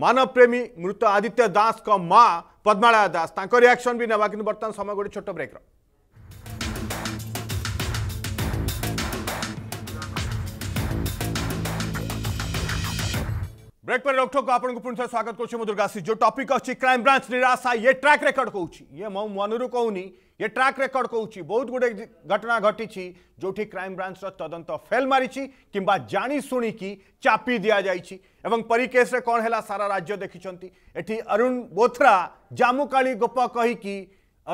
मानव प्रेमी मृत आदित्य दास माँ पद्मालया दास रिएक्शन भी ना कि बर्तमान समय गोटे छोट ब्रेक ब्रेक्र ब्रेक पर डॉक्टर को आपको पुणे स्वागत करुँ दुर्गाशी जो टॉपिक अच्छी क्राइम ब्रांच निराशा ये ट्रैक रेकर्ड कौन ये मो मनरू कहूनी ये ट्राक रेकर्ड कौन बहुत गुड घटना घटी जो क्राइम ब्रांच तदंत फेल मारी कि जाशुणी चापी दि जाइए परिकेस कौन है सारा राज्य देखी एटी अरुण बोथरा जामुकाली गोप कहीकि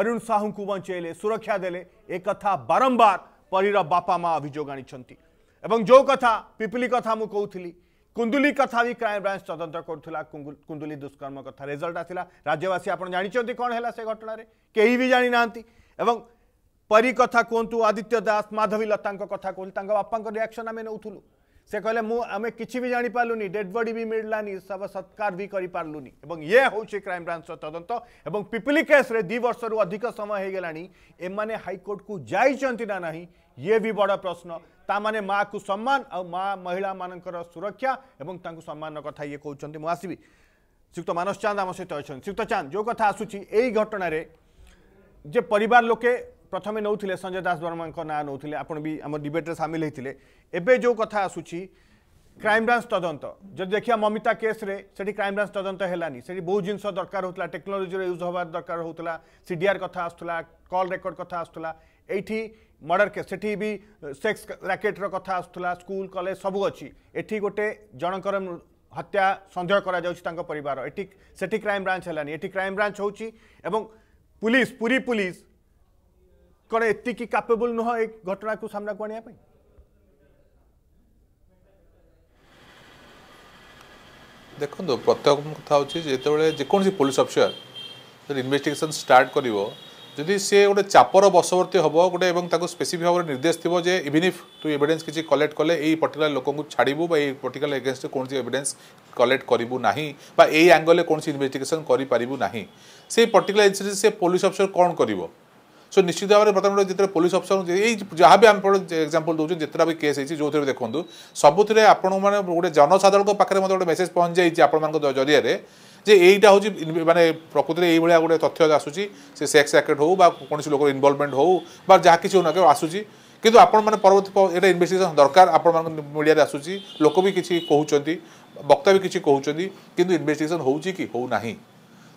अरुण साहू को बचेले सुरक्षा दे एक बारंबार परीर बापा माँ अभोग आनी जो कथा पिपली कथा मुझे कहती কুন্দুলি কথা বি ক্রাইমব্রাঞ্চ তদন্ত করুলা কুন্দুলি দুষ্কর্ম কথা রেজল্ট আসা রাজ্যবাসী আপনার জাঁচান কম হল সে ঘটনার কেউ বি জাঁ না এবং পরী কথা কুহতু আদিত্য দাস মাধবী লতা কথা কুহতু তাঁর বাপাঙ্ক রিয়াকশন আমি নেউলু ସେ କହିଲେ ମୁଁ ଆମେ କିଛି ବି ଜାଣିପାରିଲୁନି ଡେଡ୍ ବଡି ବି ମିଳିଲାନି ଶବ ସତ୍କାର ବି କରିପାରିଲୁନି ଏବଂ ଇଏ ହେଉଛି କ୍ରାଇମବ୍ରାଞ୍ଚର ତଦନ୍ତ ଏବଂ ପିପିଲି କେସ୍ରେ ଦୁଇ ବର୍ଷରୁ ଅଧିକ ସମୟ ହୋଇଗଲାଣି ଏମାନେ ହାଇକୋର୍ଟକୁ ଯାଇଛନ୍ତି ନା ନାହିଁ ଇଏ ବି ବଡ଼ ପ୍ରଶ୍ନ ତାମାନେ ମାଆକୁ ସମ୍ମାନ ଆଉ ମା ମହିଳାମାନଙ୍କର ସୁରକ୍ଷା ଏବଂ ତାଙ୍କୁ ସମ୍ମାନର କଥା ଇଏ କହୁଛନ୍ତି ମୁଁ ଆସିବି ଶ୍ରୀଯୁକ୍ତ ମାନସ ଚାନ୍ଦ ଆମ ସହିତ ଅଛନ୍ତି ଶ୍ରୀଯୁକ୍ତ ଚାନ୍ଦ ଯେଉଁ କଥା ଆସୁଛି ଏଇ ଘଟଣାରେ ଯେ ପରିବାର ଲୋକେ প্রথমে নৌলে সঞ্জয় দাস বর্মা না নৌলে আপনার বি আমার ডিবেটে সামিল হয়েছিল এবে যে কথা আসুচি ক্রাইমব্রাঞ্চ তদন্ত যদি দেখা মমিতা কেস্রে সেটি ক্রাইমব্রাঞ্চ তদন্ত হলানি সেটি বহু জিনিস দরকার হোক টেকনোলোজির ইউজ হওয়ার দরকার হোক সিডিআর কথা আসুলা কল রেকর্ড কথা আসুলা এইটি মর্ডর কেস সেটি বি সেক্স র্যাকেটর কথা আসুলা স্কুল কলেজ সবু অছি এটি গোটে জনকর হত্যা সন্দেহ করা যাচ্ছে তাঁর পরিবার এটি সেটি ক্রাইমব্রাঞ্চ হলানি এটি ক্রাইমব্রাঞ্চ হচ্ছে এবং পুলিশ পুরী পুলিশ କ'ଣ ଏତିକି କାପେବୁଲ୍ ନୁହଁ ଏ ଘଟଣାକୁ ସାମ୍ନାକୁ ଆଣିବା ପାଇଁ ଦେଖନ୍ତୁ ପ୍ରତ୍ୟେକ କଥା ହେଉଛି ଯେତେବେଳେ ଯେକୌଣସି ପୋଲିସ ଅଫିସର ଯଦି ଇନଭେଷ୍ଟିଗେସନ୍ ଷ୍ଟାର୍ଟ କରିବ ଯଦି ସିଏ ଗୋଟେ ଚାପର ବଶବର୍ତ୍ତୀ ହେବ ଗୋଟେ ଏବଂ ତାକୁ ସ୍ପେସିଫିକ୍ ଭାବରେ ନିର୍ଦ୍ଦେଶ ଥିବ ଯେ ଇଭିନ୍ ଇଫ୍ ତୁ ଏଭିଡେନ୍ସ କିଛି କଲେକ୍ଟ କଲେ ଏଇ ପର୍ଟିକୁଲାର ଲୋକଙ୍କୁ ଛାଡ଼ିବୁ ବା ଏଇ ପର୍ଟିକୁଲାର ଏଗେନ୍ଷ୍ଟରେ କୌଣସି ଏଭିଡେନ୍ସ କଲେକ୍ଟ କରିବୁ ନାହିଁ ବା ଏଇ ଆଙ୍ଗଲରେ କୌଣସି ଇନଭେଷ୍ଟିଗେସନ୍ କରିପାରିବୁ ନାହିଁ ସେଇ ପର୍ଟିକୁଲାର ଇନ୍ସିଡେଣ୍ଟ ସେ ପୋଲିସ ଅଫିସର କ'ଣ କରିବ সো নিশ্চিত ভাবে প্রথমে যেতে পুলিশ অফিসর এই যা বি আমি এক্সাম্পল দেখুন যেতটা বি কেস হয়েছে যে দেখুন সবুথে আপনার মানে গোটে জনসাধারণ পাখে মতো গোটে মেসেজ পৌঁছে যাই আপনার জরিয়ে যে এইটা হচ্ছে মানে প্রকৃতিরে এইভাবে গোটে তথ্য আসুচি সে সেক্স র্যাকেট হোক বা কোণী লোক ইনভলভমেন্ট হোক বা যা কিছু না কেউ আসুচি কিন্তু আপনার পরবর্তী এটা ইনভেস্টিগেশন দরকার আপনার মিডিয়ায় আসুচি লোক বি কিছু কুচ বক্তা বি কিছু কুচ কিন্তু ইনভেস্টিগেশন হোচি কি হো না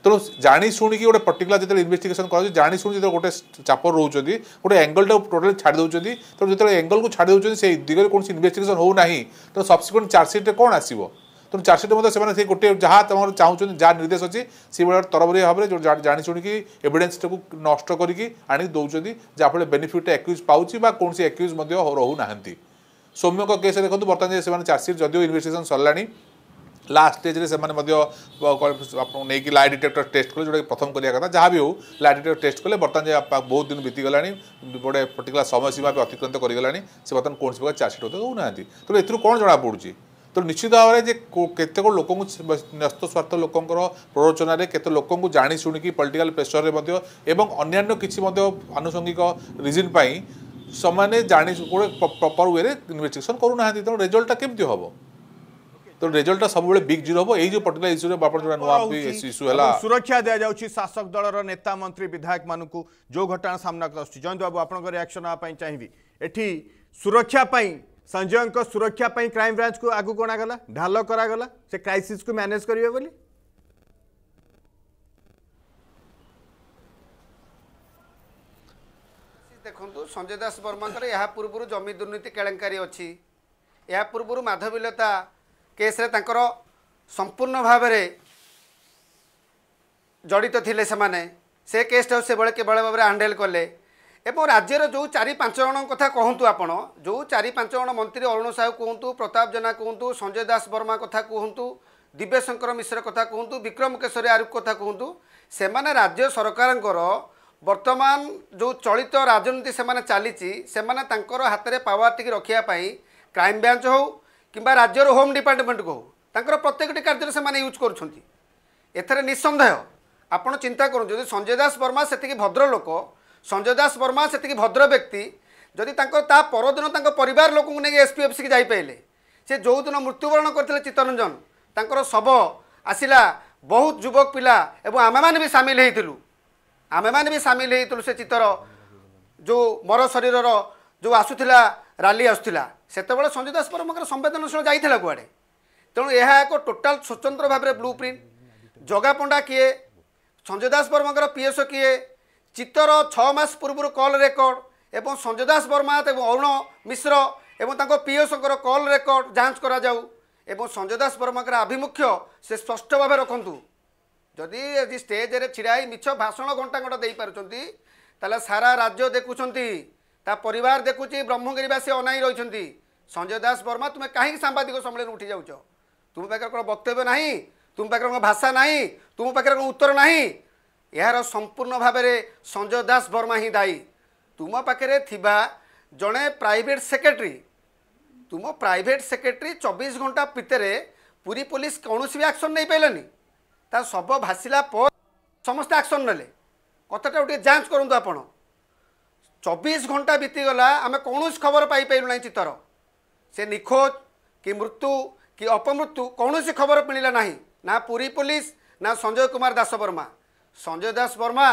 ତେଣୁ ଜାଣିଶୁଣିକି ଗୋଟେ ପର୍ଟିକୁଲାର ଯେତେବେଳେ ଇନଭେଷ୍ଟିଗେସନ୍ କରାଯାଉଛି ଜାଣିଶୁଣି ଯେତେବେଳେ ଗୋଟେ ଚାପର ରହୁଛନ୍ତି ଗୋଟେ ଆଙ୍ଗଲଟା ଟୋଟାଲି ଛାଡ଼ି ଦେଉଛନ୍ତି ତେଣୁ ଯେତେବେଳେ ଆଙ୍ଗଲକୁ ଛାଡ଼ି ଦେଉଛନ୍ତି ସେଇ ଦିଗରେ କୌଣସି ଇନଭେଷ୍ଟିଗେସନ୍ ହେଉନାହିଁ ତେଣୁ ସବସିକ୍ୱେଣ୍ଟ ଚାର୍ଜସିଟ୍ରେ କ'ଣ ଆସିବ ତେଣୁ ଚାର୍ଜସିଟ୍ରେ ମଧ୍ୟ ସେମାନେ ସେ ଗୋଟିଏ ଯାହା ତମର ଚାହୁଁଛନ୍ତି ଯାହା ନିର୍ଦ୍ଦେଶ ଅଛି ସେଇଭଳି ତରବରିଆ ଭାବରେ ଯେଉଁ ଜାଣିଶୁଣିକି ଏଭିଡେନ୍ସଟାକୁ ନଷ୍ଟ କରିକି ଆଣିକି ଦେଉଛନ୍ତି ଯାହାଫଳରେ ବେନିଫିଟ୍ଟା ଆକ୍ୟୁଜ୍ ପାଉଛି ବା କୌଣସି ଆକ୍ୟୁଜ୍ ମଧ୍ୟ ରହୁନାହାନ୍ତି ସୌମ୍ୟଙ୍କ କେସ୍ରେ ଦେଖନ୍ତୁ ବର୍ତ୍ତମାନ ସେମାନେ ଚାର୍ଜସିଟ୍ ଯଦିଓ ଇନଭେଷ୍ଟିଗେସନ୍ ସରିଲାଣି ଲାଷ୍ଟ ଷ୍ଟେଜ୍ରେ ସେମାନେ ମଧ୍ୟ ଆପଣଙ୍କୁ ନେଇକି ଲାଇ ଡିଟେକ୍ଟର ଟେଷ୍ଟ କଲେ ଯେଉଁଟାକି ପ୍ରଥମ କରିବା କଥା ଯାହା ବି ହେଉ ଲାଇ ଡିଟେକ୍ଟର ଟେଷ୍ଟ କଲେ ବର୍ତ୍ତମାନ ଯେ ବହୁତ ଦିନ ବିତିଗଲାଣି ଗୋଟେ ପର୍ଟିକୁଲାର ସମୟସୀମା ବି ଅତିକ୍ରାନ୍ତ କରିଗଲାଣି ସେ ବର୍ତ୍ତମାନ କୌଣସି ପ୍ରକାର ଚାର୍ଜସିଟ୍ ଦେଉନାହାନ୍ତି ତେଣୁ ଏଥିରୁ କ'ଣ ଜଣାପଡ଼ୁଛି ତେଣୁ ନିଶ୍ଚିତ ଭାବରେ ଯେ କେତେକ ଲୋକଙ୍କୁ ନ୍ୟସ୍ତ ସ୍ୱାର୍ଥ ଲୋକଙ୍କର ପ୍ରରୋଚନାରେ କେତେ ଲୋକଙ୍କୁ ଜାଣି ଶୁଣିକି ପଲିଟିକାଲ ପ୍ରେସରରେ ମଧ୍ୟ ଏବଂ ଅନ୍ୟାନ୍ୟ କିଛି ମଧ୍ୟ ଆନୁଷଙ୍ଗିକ ରିଜିନ୍ ପାଇଁ ସେମାନେ ଜାଣି ଗୋଟେ ପ୍ରପର୍ ୱେରେ ଇନଭେଷ୍ଟିଗେସନ୍ କରୁନାହାନ୍ତି ତେଣୁ ରେଜଲ୍ଟଟା କେମିତି ହେବ तो रिजल्ट सब बिग जीरो हम यही पर्टिकुला इश्यू बाप इश्यू है सुरक्षा दि जाऊँगी शासक दल रेता मंत्री विधायक मानक जो घटना सामना जयंत बाबू आप रियाक्शन नाप चाहिए ये सुरक्षापी संजय सुरक्षापी क्राइम ब्रांच को आगे अणागला ढाल करागला क्राइसीस को मैनेज करेंगे बोली देखु संजय दास बर्मा यह पूर्व जमी दुर्नीति के अच्छी यह पूर्व माधवीलता କେସ୍ରେ ତାଙ୍କର ସମ୍ପୂର୍ଣ୍ଣ ଭାବରେ ଜଡ଼ିତ ଥିଲେ ସେମାନେ ସେ କେସ୍ଟାକୁ ସେଭଳି କିଭଳି ଭାବରେ ହ୍ୟାଣ୍ଡେଲ୍ କଲେ ଏବଂ ରାଜ୍ୟର ଯେଉଁ ଚାରି ପାଞ୍ଚ ଜଣଙ୍କ କଥା କୁହନ୍ତୁ ଆପଣ ଯେଉଁ ଚାରି ପାଞ୍ଚ ଜଣ ମନ୍ତ୍ରୀ ଅରୁଣ ସାହୁ କୁହନ୍ତୁ ପ୍ରତାପ ଜେନା କୁହନ୍ତୁ ସଞ୍ଜୟ ଦାସ ବର୍ମା କଥା କୁହନ୍ତୁ ଦିବ୍ୟଶଙ୍କର ମିଶ୍ର କଥା କୁହନ୍ତୁ ବିକ୍ରମ କେଶରୀ ଆରୁଖ କଥା କୁହନ୍ତୁ ସେମାନେ ରାଜ୍ୟ ସରକାରଙ୍କର ବର୍ତ୍ତମାନ ଯେଉଁ ଚଳିତ ରାଜନୀତି ସେମାନେ ଚାଲିଛି ସେମାନେ ତାଙ୍କର ହାତରେ ପାୱାର ଟିକେ ରଖିବା ପାଇଁ କ୍ରାଇମ୍ ବ୍ରାଞ୍ଚ ହେଉ কিংবা রাজ্যর হোম ডিপার্টমেন্টକୁ ହେଉ ତାଙ୍କର ପ୍ରତ୍ୟେକଟି କାର୍ଯ୍ୟରେ ସେମାନେ ୟୁଜ୍ କରୁଛନ୍ତି ଏଥିରେ ନିଃସନ୍ଦେହ ଆପଣ ଚିନ୍ତା କରନ୍ତୁ ଯଦି ସଞ୍ଜୟ ଦାସ ବର୍ମା ସେତିକି ଭଦ୍ର ଲୋକ ସଞ୍ଜୟ ଦାସ ବର୍ମା ସେତିକି ଭଦ୍ର ବ୍ୟକ୍ତି ଯଦି ତାଙ୍କ ତା ପରଦିନ ତାଙ୍କ ପରିବାର ଲୋକଙ୍କୁ ନେଇକି ଏସ୍ପିଏଫ୍ସିକି ଯାଇପାରିଲେ ସେ ଯେଉଁଦିନ ମୃତ୍ୟୁବରଣ କରିଥିଲେ ଚିତ୍ତରଞ୍ଜନ ତାଙ୍କର ଶବ ଆସିଲା ବହୁତ ଯୁବକ ପିଲା ଏବଂ ଆମେମାନେ ବି ସାମିଲ ହେଇଥିଲୁ ଆମେମାନେ ବି ସାମିଲ ହେଇଥିଲୁ ସେ ଚିତ୍ତର ଯେଉଁ ମର ଶରୀରର ଯେଉଁ ଆସୁଥିଲା ରାଲି ଆସୁଥିଲା ସେତେବେଳେ ସଞ୍ଜୟ ଦାସ ପରମଙ୍କର ସମ୍ବେଦନଶୀଳ ଯାଇଥିଲା କୁଆଡ଼େ ତେଣୁ ଏହା ଏକ ଟୋଟାଲ ସ୍ୱତନ୍ତ୍ର ଭାବରେ ବ୍ଲୁ ପ୍ରିଣ୍ଟ ଜଗା ପଣ୍ଡା କିଏ ସଞ୍ଜୟ ଦାସ ବର୍ମାଙ୍କର ପିଏସ କିଏ ଚିତ୍ତର ଛଅ ମାସ ପୂର୍ବରୁ କଲ୍ ରେକର୍ଡ଼ ଏବଂ ସଞ୍ଜୟ ଦାସ ବର୍ମା ଏବଂ ଅରୁଣ ମିଶ୍ର ଏବଂ ତାଙ୍କ ପିଏସଙ୍କର କଲ୍ ରେକର୍ଡ଼ ଯାଞ୍ଚ କରାଯାଉ ଏବଂ ସଞ୍ଜୟ ଦାସ ବର୍ମାଙ୍କର ଆଭିମୁଖ୍ୟ ସେ ସ୍ପଷ୍ଟ ଭାବେ ରଖନ୍ତୁ ଯଦି ଆଜି ଷ୍ଟେଜରେ ଛିଡ଼ା ହେଇ ମିଛ ଭାଷଣ ଘଣ୍ଟା ଘଣ୍ଟା ଦେଇପାରୁଛନ୍ତି ତାହେଲେ ସାରା ରାଜ୍ୟ ଦେଖୁଛନ୍ତି তা পরিবার দেখুছি ব্রহ্মগিরিবাসী অনাই রয়েছে সঞ্জয় দাস বর্মা তুমি কাহি সাংবাদিক সম্মেলন উঠি যাও তুম পাখে কোনো বক্তব্য না তুম পাখে কোনো ভাষা না তুম পাখে কোনো উত্তর না এর সম্পূর্ণ ভাবে সঞ্জয় দাস বর্মা হি দায়ী তুম পাখে থিবা জনে প্রাইভেট সেক্রেটারি তুম প্রাইভেট সেক্রেটারি চব্বিশ ঘণ্টা পিতরে পুরী পুলিশ কৌশি বি আকশন নেই পাইলনি তা শব ভাসিলা পর সমস্ত আকশন নেলে কথাটা গোটি যাঞ্চ করতু আপনার চবিশ ঘণ্টা বিতিগলা আমি কৌশি খবর পাইপারু না চিতর সে নিখোজ কি মৃত্যু কি অপমৃত্যু কৌশি খবর মিলা না না পুরী পুলিশ না সঞ্জয় কুমার দাসবর্মা সঞ্জয় দাস বর্মা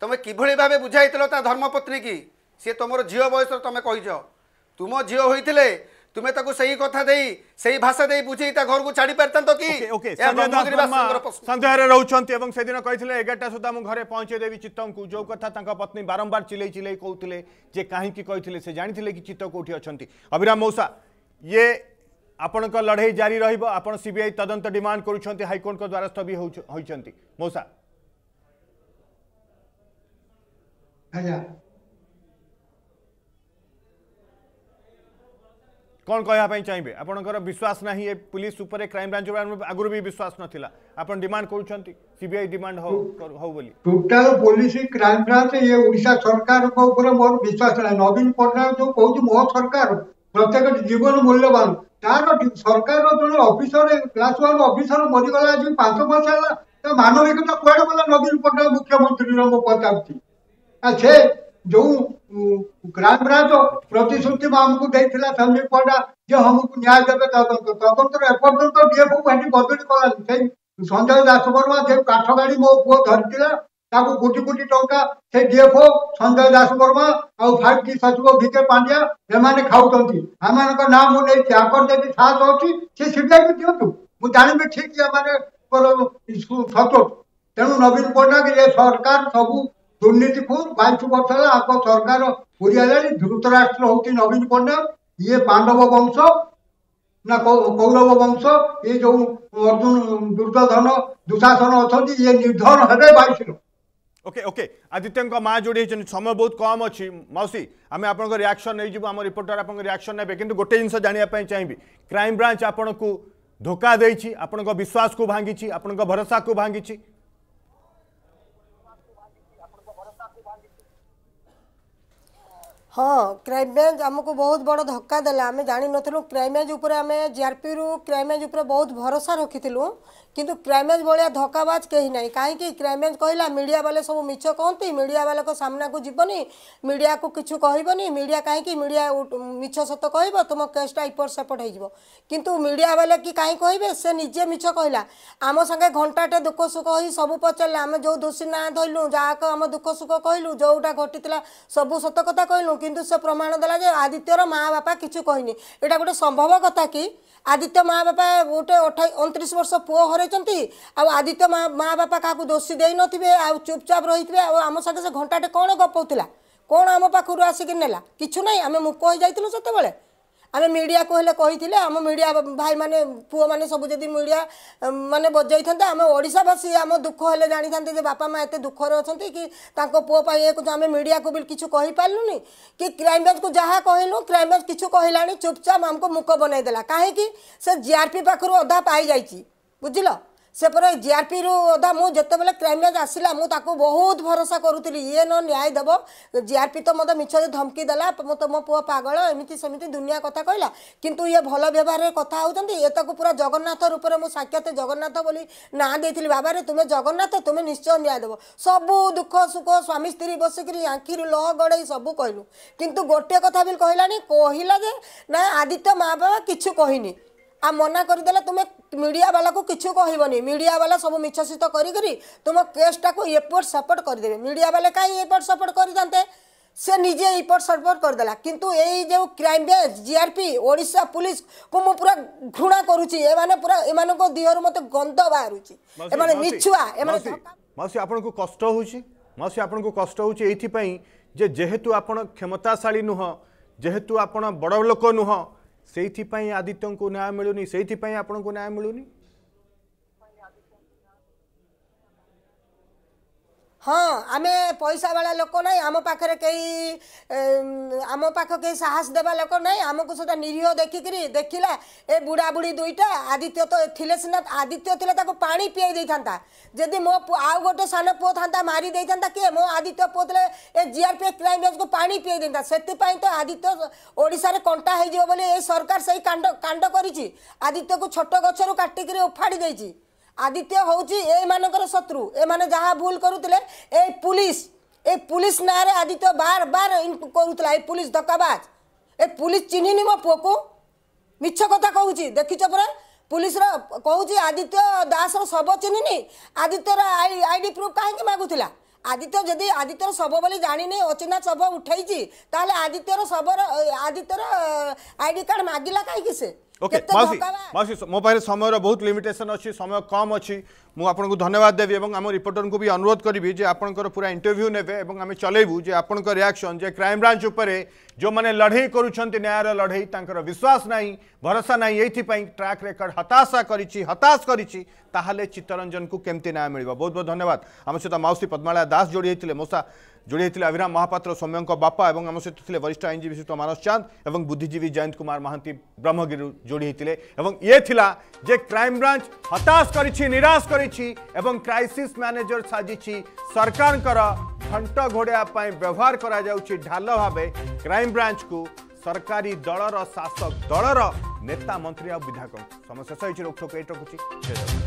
তুমি কিভাবে ভাবে বুঝাইল তা ধর্মপত্নী কি সে তোমার ঝিও বয়সর তুমি কইছ তুম ঝিও হয়েছিল तुम्हें तक तो सही कथ सही भाषा दे बुझे घर को छाड़ पार कि सन्देहर रोचदिन एगारटा सुधा मुझे घर पहुंचेदेवी चित्त को जो कथा पत्नी बारंबार चिले चिले कहते जे कहीं से जानी कि चित्त कौटी अच्छा अभिराम मऊसा ये आपण लड़े जारी रहा सीबीआई तदंत डिमाण कर हाइकोर्ट द्वारस्थ भी होती मऊसा କ'ଣ କହିବା ପାଇଁ ଚାହିଁବେ ଆପଣଙ୍କର ବିଶ୍ୱାସ ନାହିଁ ଏ ପୁଲିସ ଉପରେ କ୍ରାଇମବ୍ରାଞ୍ଚ ଉପରେ ଆଗରୁ ବି ବିଶ୍ୱାସ ନଥିଲା ଆପଣ ଡିମାଣ୍ଡ କରୁଛନ୍ତି ସିବିଆଇ ଡିମାଣ୍ଡ ହଉ ହଉ ବୋଲି ଟୋଟାଲ ପୋଲିସ କ୍ରାଇମବ୍ରାଞ୍ଚ ଇଏ ଓଡ଼ିଶା ସରକାରଙ୍କ ଉପରେ ମୋର ବିଶ୍ୱାସ ନାହିଁ ନବୀନ ପଟ୍ଟନାୟକ ଯୋଉ କହୁଛି ମୋ ସରକାର ପ୍ରତ୍ୟେକ ଜୀବନ ମୂଲ୍ୟବାନ ତାର ସରକାରର ଜଣେ ଅଫିସର କ୍ଲାସ ୱାନ୍ ଅଫିସର ମରିଗଲା ଆଜି ପାଞ୍ଚ ବର୍ଷ ହେଲା ତା ମାନବିକତା କୁଆଡ଼େ ଗଲା ନବୀନ ପଟ୍ଟନାୟକ ମୁଖ୍ୟମନ୍ତ୍ରୀର ମୁଁ ପଚାରୁଛି ସେ जो ग्रामीण ब्रांच प्रतिश्रुति आमको देखा समीप पंडा जो हमको न्याय देवे तदंत तदंतर एपर्त डीएफओ बदली कला से संजय दासवर्मा जो काठ गाड़ी मो पु धरी कोटी कोटी टाइम से डीएफओ संजय दासवर्मा आउ फाइव टी सचिव भिके पांड्या एमाने खाऊंट आम ना मुझे आपकी साहस अच्छी सी सीटाई भी दिवत मुझे जानी ठीक से तेणु नवीन पट्टनायक ये सरकार सबू ଦୁର୍ନୀତିକୁ ବାଇଶ ହେଲା ଆଗ ସରକାର ପୁରିଆଇଲାଣି ଧୃତରାଷ୍ଟ୍ର ହଉଛି ନବୀନ ପଟ୍ଟନାୟକ ଇଏ ପାଣ୍ଡବ ବଂଶ ନା କୌରବ ବଂଶ ଇଏ ଯୋଉ ଅର୍ଜୁନ ଦୁର୍ଯ୍ୟୋଧନ ଦୁଶାସନ ଅଛନ୍ତି ଇଏ ନିର୍ଦ୍ଧନ ହେବେ ବାଇଶର ଓକେ ଓକେ ଆଦିତ୍ୟଙ୍କ ମା ଯୋଡ଼ି ହେଇଛନ୍ତି ସମୟ ବହୁତ କମ୍ ଅଛି ମାଉସୀ ଆମେ ଆପଣଙ୍କ ରିଆକ୍ସନ ନେଇଯିବୁ ଆମ ରିପୋର୍ଟର ଆପଣଙ୍କ ରିଆକ୍ସନ୍ ନେବେ କିନ୍ତୁ ଗୋଟେ ଜିନିଷ ଜାଣିବା ପାଇଁ ଚାହିଁବି କ୍ରାଇମ୍ ବ୍ରାଞ୍ଚ ଆପଣଙ୍କୁ ଧୋକା ଦେଇଛି ଆପଣଙ୍କ ବିଶ୍ୱାସକୁ ଭାଙ୍ଗିଛି ଆପଣଙ୍କ ଭରସାକୁ ଭାଙ୍ଗିଛି हाँ क्राइम क्राइमब्रांच आमको बहुत बड़ धक्का देला आम जान नु क्राइमब्रांच उपर आम जीआरपी रु क्राइमब्रांच उपर बहुत भरोसा रखीलु क्राइम क्राइमब्रांच भाया धक्काज कहीं ना कहीं क्राइमब्रांच कहला मीडिया वाले सब मिछ कहते मीडिया वाला को सामना को जीवन मीडिया को किछ कहबनी मीडिया कहीं मीडिया मिछ सत कह तुम केसटा इपट सेपट हो कितु मीडिया वाला कि कहीं कहे से निजे मिछ कहला आम सागे घंटाटे दुख सुख ही सब पचारे आम जो दोषी ना धरलु जहाँ आम दुख सुख कहलु जोटा घटी सबू सत कथा कहलु କିନ୍ତୁ ସେ ପ୍ରମାଣ ଦେଲା ଯେ ଆଦିତ୍ୟର ମାଆ ବାପା କିଛି କହିନି ଏଇଟା ଗୋଟେ ସମ୍ଭବ କଥା କି ଆଦିତ୍ୟ ମା ବାପା ଗୋଟେ ଅଠା ଅଣତିରିଶ ବର୍ଷ ପୁଅ ହରେଇଛନ୍ତି ଆଉ ଆଦିତ୍ୟ ମା ମା ବାପା କାହାକୁ ଦୋଷୀ ଦେଇନଥିବେ ଆଉ ଚୁପଚାପ ରହିଥିବେ ଆଉ ଆମ ସାଙ୍ଗେ ସେ ଘଣ୍ଟାଟେ କ'ଣ ଗପଉଥିଲା କ'ଣ ଆମ ପାଖରୁ ଆସିକି ନେଲା କିଛି ନାହିଁ ଆମେ ମୁକ ହୋଇଯାଇଥିଲୁ ସେତେବେଳେ आम मीडिया को हेले आम मीडिया भाई मैंने पुह मैंने सब जब मीडिया मानने बजाई था आम ओडावासी आम दुख हेले जाणी था बापा माँ एत दुखर अच्छा कि पुहपाई मीडिया को भी किसी पार्लुनि कि क्राइमब्रांच को जहाँ कहलु क्राइमब्रांच कि कहला चुपचाप आमको मुख बनईदेला कहीं से जीआरपी पाखु अधा पाई बुझल ସେପଟେ ଜିଆର୍ପିରୁ ଅଧା ମୁଁ ଯେତେବେଳେ କ୍ରାଇମବ୍ରାଞ୍ଚ ଆସିଲା ମୁଁ ତାକୁ ବହୁତ ଭରସା କରୁଥିଲି ଇଏ ନ ନ୍ୟାୟ ଦେବ ଜିଆର୍ପି ତ ମୋତେ ମିଛରେ ଧମକି ଦେଲା ମୁଁ ତମ ପୁଅ ପାଗଳ ଏମିତି ସେମିତି ଦୁନିଆ କଥା କହିଲା କିନ୍ତୁ ଇଏ ଭଲ ବ୍ୟବହାରରେ କଥା ହେଉଛନ୍ତି ଏ ତାକୁ ପୁରା ଜଗନ୍ନାଥ ରୂପରେ ମୁଁ ସାକ୍ଷାତ ଜଗନ୍ନାଥ ବୋଲି ନାଁ ଦେଇଥିଲି ବାବାରେ ତୁମେ ଜଗନ୍ନାଥ ତୁମେ ନିଶ୍ଚୟ ନ୍ୟାୟ ଦେବ ସବୁ ଦୁଃଖ ସୁଖ ସ୍ୱାମୀ ସ୍ତ୍ରୀ ବସିକିରି ଆଖିରୁ ଲହ ଗଡ଼େଇ ସବୁ କହିଲୁ କିନ୍ତୁ ଗୋଟିଏ କଥା ବି କହିଲାନି କହିଲା ଯେ ନା ଆଦିତ୍ୟ ମା' ବାବା କିଛି କହିନି आ मना करदे तुम मीडिया वाला को किसी कहबनी मीडिया वाला सब मिछसित करी तुम केसटा को एपोर्ट सपोर्ट करदे मीडिया वाले कहीं एपोर्ट सपोर्ट करते से निजे एपोर्ट सपोर्ट करदेला किंतु यही जो crime branch GRP Odisha police को मु पूरा घृणा करूची एमाने पूरा एमान को दिहर मते गंध बाहरुची एमाने मिछुआ एमाने मासी आपन को कष्ट होची मासी आपन को कष्ट होची एथि पई जे जेहेतु आपन क्षमताशाली नुह जेहेतु आपन बड़ लोक नुह ସେଇଥିପାଇଁ ଆଦିତ୍ୟଙ୍କୁ ନ୍ୟାୟ ମିଳୁନି ସେଇଥିପାଇଁ ଆପଣଙ୍କୁ ନ୍ୟାୟ ମିଳୁନି ହଁ ଆମେ ପଇସାବାଳା ଲୋକ ନାହିଁ ଆମ ପାଖରେ କେହି ଆମ ପାଖ କେହି ସାହସ ଦେବା ଲୋକ ନାହିଁ ଆମକୁ ସେଟା ନିରୀହ ଦେଖିକିରି ଦେଖିଲା ଏ ବୁଢ଼ା ବୁଢ଼ୀ ଦୁଇଟା ଆଦିତ୍ୟ ତ ଥିଲେ ସିନା ଆଦିତ୍ୟ ଥିଲେ ତାକୁ ପାଣି ପିଆଇ ଦେଇଥାନ୍ତା ଯଦି ମୋ ଆଉ ଗୋଟେ ସାନ ପୁଅ ଥାନ୍ତା ମାରି ଦେଇଥାନ୍ତା କିଏ ମୋ ଆଦିତ୍ୟ ପୁଅ ଥିଲେ ଏ ଜି ଆର୍ ପି ଏ ବ୍ରାଞ୍ଚକୁ ପାଣି ପିଆଇ ଦେଇଥାନ୍ତା ସେଥିପାଇଁ ତ ଆଦିତ୍ୟ ଓଡ଼ିଶାରେ କଣ୍ଟା ହେଇଯିବ ବୋଲି ଏ ସରକାର ସେଇ କାଣ୍ଡ କାଣ୍ଡ କରିଛି ଆଦିତ୍ୟକୁ ଛୋଟ ଗଛରୁ କାଟିକିରି ଉଫାଡ଼ି ଦେଇଛି ଆଦିତ୍ୟ ହେଉଛି ଏମାନଙ୍କର ଶତ୍ରୁ ଏମାନେ ଯାହା ଭୁଲ କରୁଥିଲେ ଏ ପୁଲିସ ଏ ପୁଲିସ ନାଁରେ ଆଦିତ୍ୟ ବାର ବାର କରୁଥିଲା ଏ ପୁଲିସ ଧକାବାଜ ଏ ପୁଲିସ ଚିହ୍ନିନି ମୋ ପୁଅକୁ ମିଛ କଥା କହୁଛି ଦେଖିଛ ପରା ପୁଲିସର କହୁଛି ଆଦିତ୍ୟ ଦାସର ଶବ ଚିହ୍ନିନି ଆଦିତ୍ୟର ଆଇ ଆଇ ଡି ପ୍ରୁଫ କାହିଁକି ମାଗୁଥିଲା ଆଦିତ୍ୟ ଯଦି ଆଦିତ୍ୟର ଶବ ବୋଲି ଜାଣିନି ଅଚିହ୍ନା ଶବ ଉଠେଇଛି ତାହେଲେ ଆଦିତ୍ୟର ଶବର ଆଦିତ୍ୟର ଆଇ ଡି କାର୍ଡ଼ ମାଗିଲା କାହିଁକି ସେ ओके माउसी माउसी मो पाखे समय बहुत लिमिटेसन अच्छी समय कम अच्छी मुझे धन्यवाद देवी और आम रिपोर्टर को भी अनुरोध करी आपंकर पूरा इंटरव्यू ने आम चलू जे आपण रियाक्शन जे क्राइमब्रांच ब्रांच जो मैंने लड़े करुँच न्यायर लड़े विश्वास ना भरोसा ना ये ट्राक रेकर्ड हताशा करताश कर चित्तरंजन को कमी न्याय मिल बहुत बहुत धन्यवाद आम सहित माउसी पद्माला दास जोड़ी होते जोड़ी होते अभिराम महापात्र सौम्य बापा और आम सहित थे वरिष्ठ आईनजीवी श्रीत मानस चांद और बुद्धिजीवी जयंत कुमार महांती ब्रह्मगिरी जोड़ी होते ये थिला जे क्राइम ब्रांच हताश कर निराश कर क्राइसीस मैनेजर साजिश सरकार घंट घोड़ापी व्यवहार कर ढाल भाव क्राइम ब्रांच को सरकारी दलर शासक दलर नेता मंत्री आ विधायक समस्या सही रोकठोक ये रखुच्छी